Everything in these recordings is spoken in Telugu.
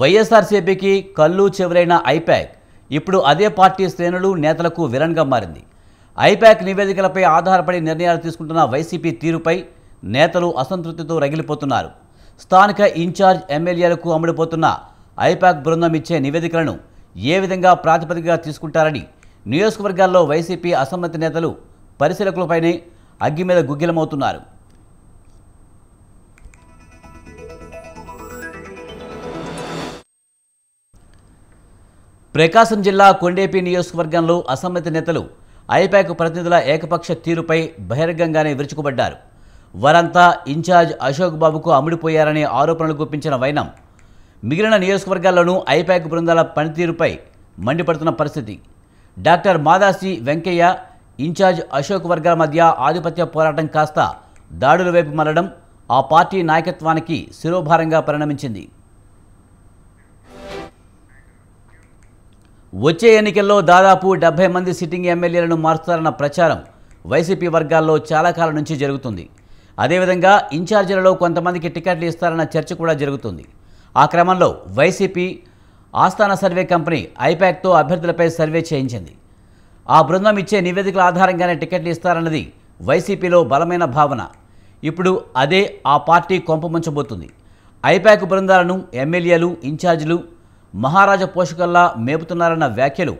వైఎస్ఆర్సీపీకి కళ్ళు చెవులైన ఐప్యాక్ ఇప్పుడు అదే పార్టీ శ్రేణులు నేతలకు విలన్గా మారింది ఐప్యాక్ నివేదికలపై ఆధారపడి నిర్ణయాలు తీసుకుంటున్న వైసీపీ తీరుపై నేతలు అసంతృప్తితో రగిలిపోతున్నారు స్థానిక ఇన్ఛార్జ్ ఎమ్మెల్యేలకు అమ్ముడుపోతున్న ఐపాక్ బృందం ఇచ్చే నివేదికలను ఏ విధంగా ప్రాతిపదికగా తీసుకుంటారని నియోజకవర్గాల్లో వైసీపీ అసమ్మతి నేతలు పరిశీలకులపైనే అగ్గి మీద గుగ్గిలమవుతున్నారు ప్రకాశం జిల్లా కొండేపి నియోజకవర్గంలో అసమ్మతి నేతలు ఐపాక్ ప్రతినిధుల ఏకపక్ష తీరుపై బహిరంగంగానే విరుచుకుపడ్డారు వారంతా ఇన్ఛార్జ్ అశోక్ బాబుకు అమ్ముడిపోయారనే ఆరోపణలు గుప్పించిన వైనం మిగిలిన నియోజకవర్గాల్లోనూ ఐపాక్ బృందాల పనితీరుపై మండిపడుతున్న పరిస్థితి డాక్టర్ మాదాసి వెంకయ్య ఇన్ఛార్జ్ అశోక్ వర్గాల మధ్య ఆధిపత్య పోరాటం కాస్త దాడుల వైపు మరడం ఆ పార్టీ నాయకత్వానికి శిరోభారంగా పరిణమించింది వచ్చే ఎన్నికల్లో దాదాపు డెబ్బై మంది సిట్టింగ్ ఎమ్మెల్యేలను మారుస్తారన్న ప్రచారం వైసీపీ వర్గాల్లో చాలా కాలం నుంచి జరుగుతుంది అదేవిధంగా ఇన్ఛార్జీలలో కొంతమందికి టికెట్లు ఇస్తారన్న చర్చ కూడా జరుగుతుంది ఆ క్రమంలో వైసీపీ ఆస్థాన సర్వే కంపెనీ ఐపాక్తో అభ్యర్థులపై సర్వే చేయించింది ఆ బృందం ఇచ్చే నివేదికల ఆధారంగానే టికెట్లు ఇస్తారన్నది వైసీపీలో బలమైన భావన ఇప్పుడు అదే ఆ పార్టీ కొంపముంచబోతుంది ఐపాక్ బృందాలను ఎమ్మెల్యేలు ఇన్ఛార్జీలు మహారాజా పోషకల్లా మేపుతున్నారన్న వ్యాఖ్యలు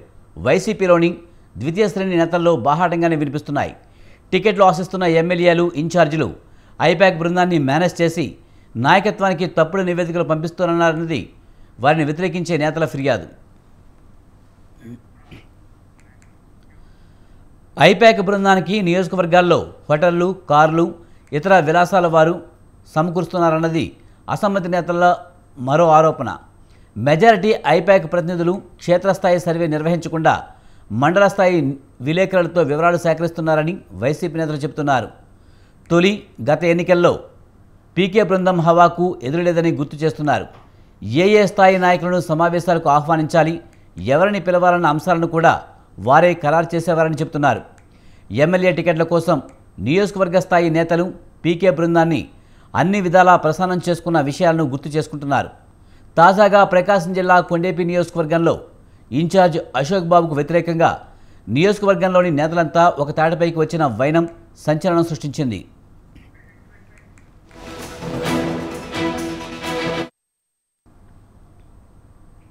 వైసీపీలోని ద్వితీయ శ్రేణి నేతల్లో బాహాటంగానే వినిపిస్తున్నాయి టికెట్లు ఆశిస్తున్న ఎమ్మెల్యేలు ఇన్ఛార్జీలు ఐపాక్ బృందాన్ని మేనేజ్ చేసి నాయకత్వానికి తప్పుడు నివేదికలు పంపిస్తున్నారన్నది వారిని వ్యతిరేకించే నేతల ఫిర్యాదు ఐపాక్ బృందానికి నియోజకవర్గాల్లో హోటళ్లు కార్లు ఇతర విలాసాల వారు సమకూరుస్తున్నారన్నది అసమ్మతి నేతల మరో ఆరోపణ మెజారిటీ ఐపాక్ ప్రతినిధులు క్షేత్రస్థాయి సర్వే నిర్వహించకుండా మండల స్థాయి విలేకరులతో వివరాలు సేకరిస్తున్నారని వైసీపీ నేతలు చెబుతున్నారు తొలి గత ఎన్నికల్లో పీకే బృందం హవాకు ఎదురులేదని గుర్తు చేస్తున్నారు ఏ ఏ స్థాయి నాయకులను సమావేశాలకు ఆహ్వానించాలి ఎవరిని పిలవాలన్న అంశాలను కూడా వారే ఖరారు చేసేవారని చెబుతున్నారు ఎమ్మెల్యే టికెట్ల కోసం నియోజకవర్గ స్థాయి నేతలు పీకే బృందాన్ని అన్ని విధాలా ప్రసారం చేసుకున్న విషయాలను గుర్తు చేసుకుంటున్నారు తాజాగా ప్రకాశం జిల్లా కొండేపి నియోజకవర్గంలో ఇన్ఛార్జ్ అశోక్ బాబుకు వ్యతిరేకంగా నియోజకవర్గంలోని నేతలంతా ఒక తాటపైకి వచ్చిన వైనం సంచలనం సృష్టించింది